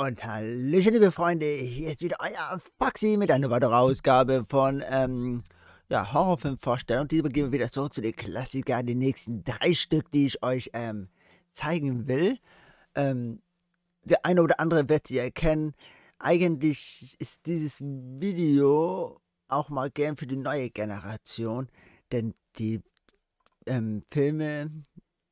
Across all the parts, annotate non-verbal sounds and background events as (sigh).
Und hallo liebe Freunde, hier ist wieder euer Foxy mit einer weiteren Ausgabe von ähm, ja, Horrorfilmvorstellung. diesmal gehen wir wieder zurück zu den Klassikern, die nächsten drei Stück, die ich euch ähm, zeigen will. Ähm, der eine oder andere wird sie erkennen. Eigentlich ist dieses Video auch mal gern für die neue Generation, denn die ähm, Filme,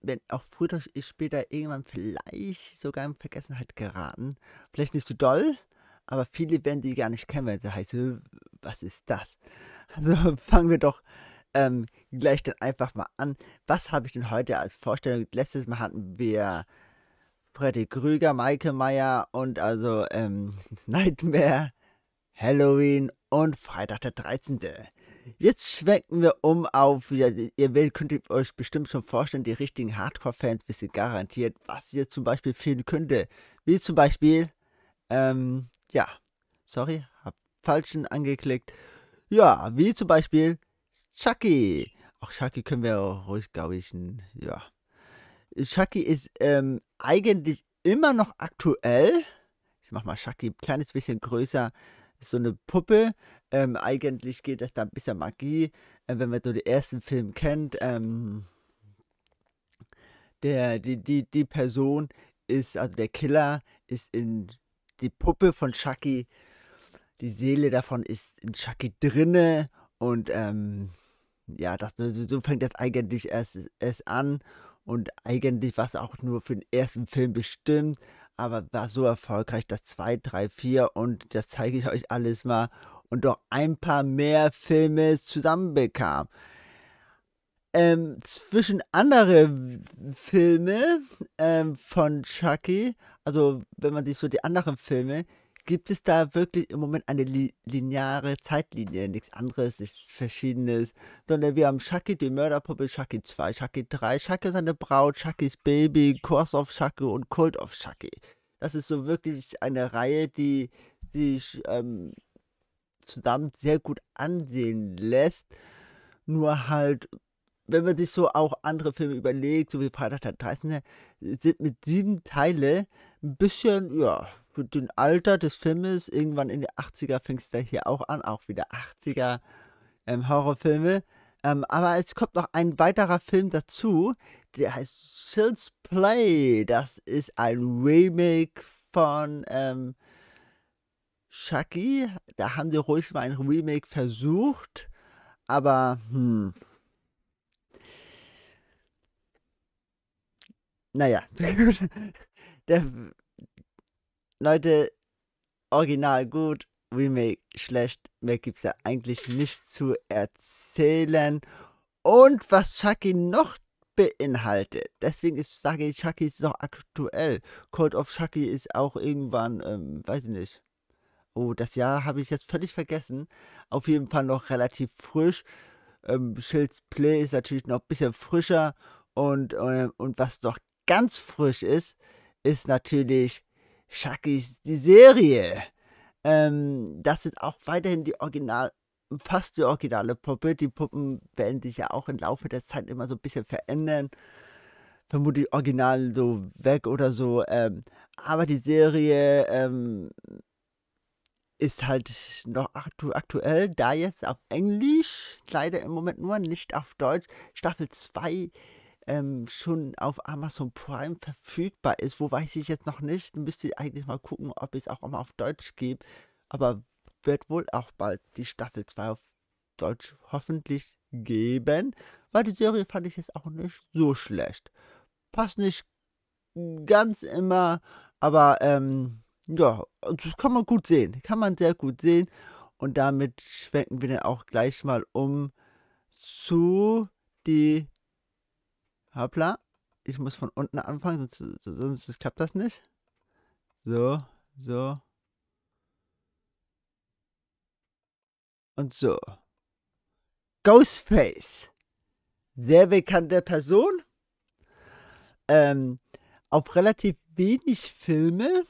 wenn auch früher oder später irgendwann vielleicht sogar in Vergessenheit geraten. Vielleicht nicht so doll, aber viele werden die gar nicht kennen, weil sie heißt, was ist das? (laughs) Also fangen wir doch ähm, gleich dann einfach mal an. Was habe ich denn heute als Vorstellung? Letztes Mal hatten wir Freddy Krüger, Maike Meyer und also ähm, (laughs) Nightmare, Halloween und Freitag der 13. Jetzt schwenken wir um auf, ja, ihr werdet, könnt ihr euch bestimmt schon vorstellen, die richtigen Hardcore-Fans wissen garantiert, was ihr zum Beispiel fehlen könnte. Wie zum Beispiel, ähm, ja, sorry, hab falschen angeklickt. Ja, wie zum Beispiel Chucky. Auch Chucky können wir ruhig, glaube ich, ja. Chucky ist ähm, eigentlich immer noch aktuell. Ich mach mal Chucky ein kleines bisschen größer so eine Puppe. Ähm, eigentlich geht das da ein bisschen Magie, äh, wenn man so den ersten Film kennt. Ähm, der, die, die, die Person ist, also der Killer ist in die Puppe von Chucky. Die Seele davon ist in Chucky drinne und ähm, ja, das, so fängt das eigentlich erst, erst an und eigentlich war es auch nur für den ersten Film bestimmt, aber war so erfolgreich, dass 2, 3, 4 und das zeige ich euch alles mal und doch ein paar mehr Filme zusammenbekam. Ähm, zwischen andere Filme ähm, von Chucky, also wenn man sich so die anderen Filme, gibt es da wirklich im Moment eine li lineare Zeitlinie, nichts anderes, nichts Verschiedenes, sondern wir haben Shaki, die Mörderpuppe, Shaki 2, Shaki 3, Shaki und seine Braut, Shakis Baby, Course of Shaki und Cult of Shaki. Das ist so wirklich eine Reihe, die sich ähm, zusammen sehr gut ansehen lässt, nur halt wenn man sich so auch andere Filme überlegt, so wie Freitag der 13. sind mit sieben Teile ein bisschen, ja, mit dem Alter des Filmes, irgendwann in den 80er fing es da hier auch an, auch wieder 80er ähm, Horrorfilme. Ähm, aber es kommt noch ein weiterer Film dazu, der heißt Sills Play. Das ist ein Remake von ähm, Chucky. Da haben sie ruhig mal ein Remake versucht, aber hm. Naja, (laughs) der Leute, original gut, Remake schlecht. Mehr gibt's ja eigentlich nicht zu erzählen. Und was Chucky noch beinhaltet. Deswegen ist, sage ich, Chucky ist noch aktuell. Code of Chucky ist auch irgendwann, ähm, weiß ich nicht. Oh, das Jahr habe ich jetzt völlig vergessen. Auf jeden Fall noch relativ frisch. Ähm, Schilds Play ist natürlich noch ein bisschen frischer. Und, ähm, und was noch ganz frisch ist, ist natürlich Shakis die Serie. Ähm, das sind auch weiterhin die Original, fast die originale Puppe. Die Puppen werden sich ja auch im Laufe der Zeit immer so ein bisschen verändern. Vermutlich original so weg oder so. Ähm, aber die Serie ähm, ist halt noch aktu aktuell, da jetzt auf Englisch, leider im Moment nur, nicht auf Deutsch. Staffel 2 ähm, schon auf Amazon Prime verfügbar ist. Wo weiß ich jetzt noch nicht. Müsste ich eigentlich mal gucken, ob ich es auch immer auf Deutsch gebe. Aber wird wohl auch bald die Staffel 2 auf Deutsch hoffentlich geben. Weil die Serie fand ich jetzt auch nicht so schlecht. Passt nicht ganz immer, aber ähm, ja, das kann man gut sehen. Kann man sehr gut sehen. Und damit schwenken wir dann auch gleich mal um zu die Hoppla. Ich muss von unten anfangen, sonst, sonst klappt das nicht. So, so. Und so. Ghostface. Sehr bekannte Person. Ähm, auf relativ wenig Filme.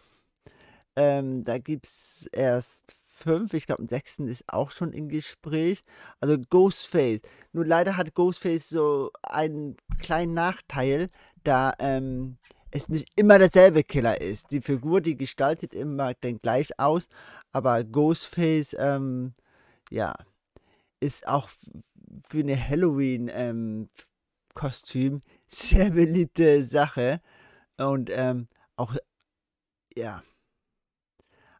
Ähm, da gibt es erst 5, ich glaube, ein 6. ist auch schon im Gespräch. Also Ghostface. Nur leider hat Ghostface so einen kleinen Nachteil, da ähm, es nicht immer derselbe Killer ist. Die Figur, die gestaltet immer dann gleich aus, aber Ghostface, ähm, ja, ist auch für eine Halloween-Kostüm ähm, (laughs) sehr beliebte Sache. Und ähm, auch, ja,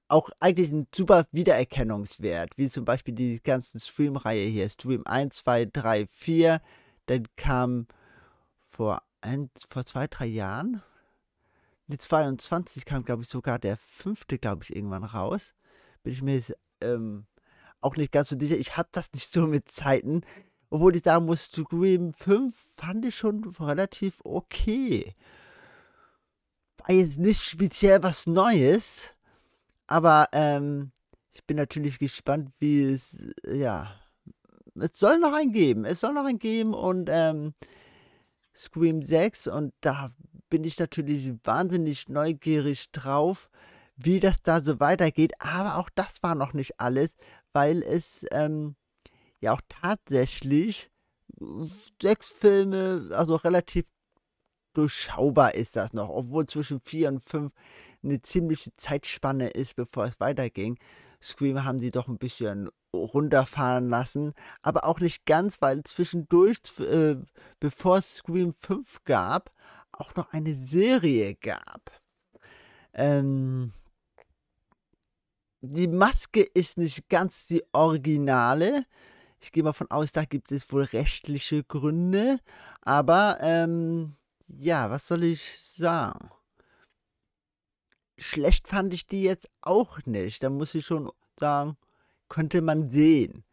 auch eigentlich ein super Wiedererkennungswert, wie zum Beispiel die ganzen Stream-Reihe hier, Stream 1, 2, 3, 4, dann kam vor, ein, vor zwei, drei Jahren, die 22 kam, glaube ich, sogar der fünfte, glaube ich, irgendwann raus. Bin ich mir jetzt, ähm, auch nicht ganz so sicher. Ich habe das nicht so mit Zeiten. Obwohl ich sagen muss, Stream 5 fand ich schon relativ okay. War jetzt nicht speziell was Neues, aber ähm, ich bin natürlich gespannt, wie es, ja, es soll noch einen geben. Es soll noch einen geben und ähm, Scream 6 und da bin ich natürlich wahnsinnig neugierig drauf, wie das da so weitergeht. Aber auch das war noch nicht alles, weil es ähm, ja auch tatsächlich sechs Filme, also relativ durchschaubar ist das noch, obwohl zwischen vier und fünf eine ziemliche Zeitspanne ist, bevor es weiterging. Scream haben sie doch ein bisschen runterfahren lassen, aber auch nicht ganz, weil zwischendurch, äh, bevor es Scream 5 gab, auch noch eine Serie gab. Ähm, die Maske ist nicht ganz die originale. Ich gehe mal von aus, da gibt es wohl rechtliche Gründe. Aber ähm, ja, was soll ich sagen? schlecht fand ich die jetzt auch nicht. Da muss ich schon sagen, könnte man sehen.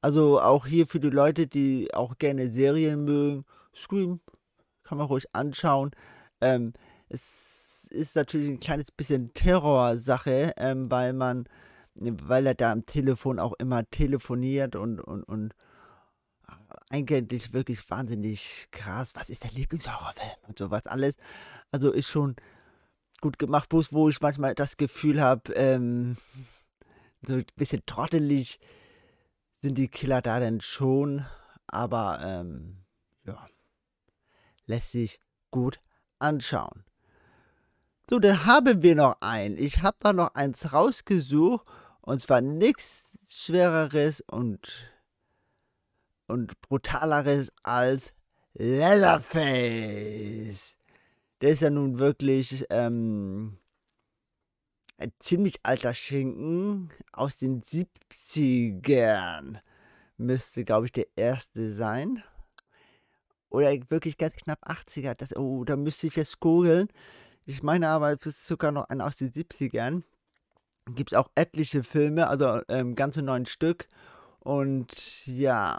Also auch hier für die Leute, die auch gerne Serien mögen, Scream kann man ruhig anschauen. Ähm, es ist natürlich ein kleines bisschen Terrorsache, ähm, weil man, weil er da am Telefon auch immer telefoniert und, und, und eigentlich wirklich wahnsinnig krass. Was ist der Lieblingshorrorfilm und sowas alles? Also ist schon gut gemacht, bloß wo ich manchmal das Gefühl habe, ähm, so ein bisschen trottelig sind die Killer da denn schon, aber ähm, ja, lässt sich gut anschauen. So, dann haben wir noch einen. Ich habe da noch eins rausgesucht und zwar nichts schwereres und und brutaleres als Leatherface der ist ja nun wirklich ähm, ein ziemlich alter Schinken aus den 70ern. Müsste, glaube ich, der erste sein. Oder wirklich ganz knapp 80er. Das, oh, da müsste ich jetzt googeln. Ich meine aber, es ist sogar noch ein aus den 70ern. Gibt es auch etliche Filme, also ähm, ganze neun Stück. Und ja,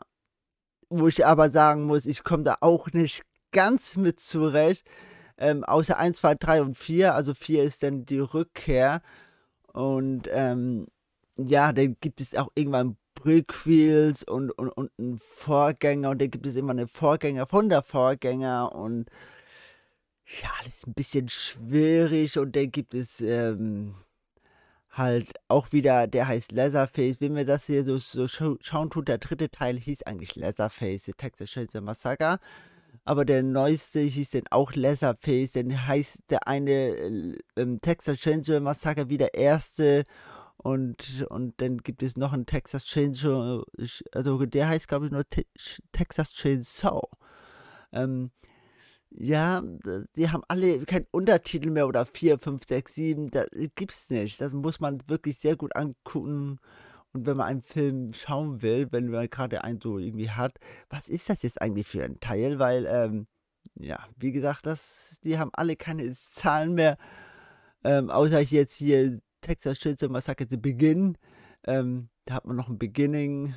wo ich aber sagen muss, ich komme da auch nicht ganz mit zurecht. Ähm, außer 1, 2, 3 und 4. Also 4 ist dann die Rückkehr. Und ähm, ja, dann gibt es auch irgendwann Prequels und, und, und einen Vorgänger. Und dann gibt es immer einen Vorgänger von der Vorgänger. Und ja, das ist ein bisschen schwierig. Und dann gibt es... Ähm, halt auch wieder, der heißt Leatherface. Wenn wir das hier so, so schauen tut, der dritte Teil hieß eigentlich Leatherface, The Texas Chainsaw Massacre aber der neueste hieß dann auch Leatherface, dann heißt der eine äh, im Texas Chainsaw Massacre wie der erste und, und dann gibt es noch einen Texas Chainsaw, also der heißt glaube ich nur Te Texas Chainsaw. Ähm, ja, die haben alle keinen Untertitel mehr oder 4, 5, 6, 7, das gibt's nicht. Das muss man wirklich sehr gut angucken. Und wenn man einen Film schauen will, wenn man gerade einen so irgendwie hat, was ist das jetzt eigentlich für ein Teil? Weil, ähm, ja, wie gesagt, das, die haben alle keine Zahlen mehr. Ähm, außer ich jetzt hier Texas Schütze Massacre The Begin. Ähm, da hat man noch ein Beginning.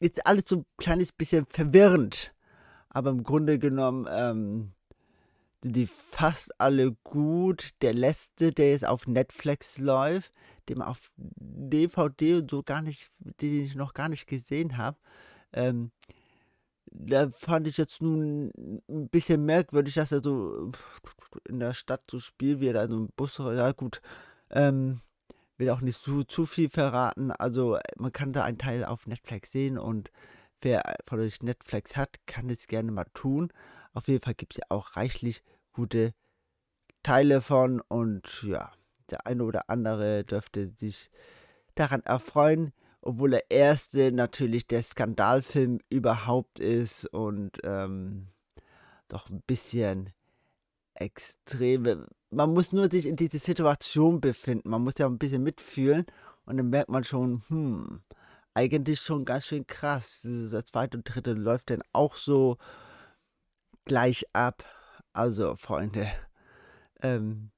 Ist alles so ein kleines bisschen verwirrend. Aber im Grunde genommen ähm, sind die fast alle gut. Der letzte, der jetzt auf Netflix läuft, dem auf DVD und so gar nicht, den ich noch gar nicht gesehen habe. Ähm, da fand ich jetzt nun ein bisschen merkwürdig, dass er so in der Stadt so spielt, wie er da so im Bus, ja gut, ähm, will auch nicht zu, zu viel verraten, also man kann da einen Teil auf Netflix sehen und wer von euch Netflix hat, kann es gerne mal tun. Auf jeden Fall gibt es ja auch reichlich gute Teile von und ja. Der eine oder andere dürfte sich daran erfreuen, obwohl der erste natürlich der Skandalfilm überhaupt ist und ähm, doch ein bisschen extreme. Man muss nur sich in diese Situation befinden, man muss ja ein bisschen mitfühlen und dann merkt man schon, hm, eigentlich schon ganz schön krass. Der zweite und dritte läuft dann auch so gleich ab. Also, Freunde, ähm,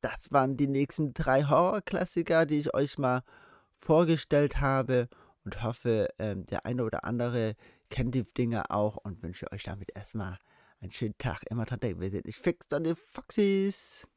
das waren die nächsten drei Horrorklassiker, die ich euch mal vorgestellt habe und hoffe, ähm, der eine oder andere kennt die Dinger auch und wünsche euch damit erstmal einen schönen Tag. Immer dran denken, wir sind nicht fix an die Foxys.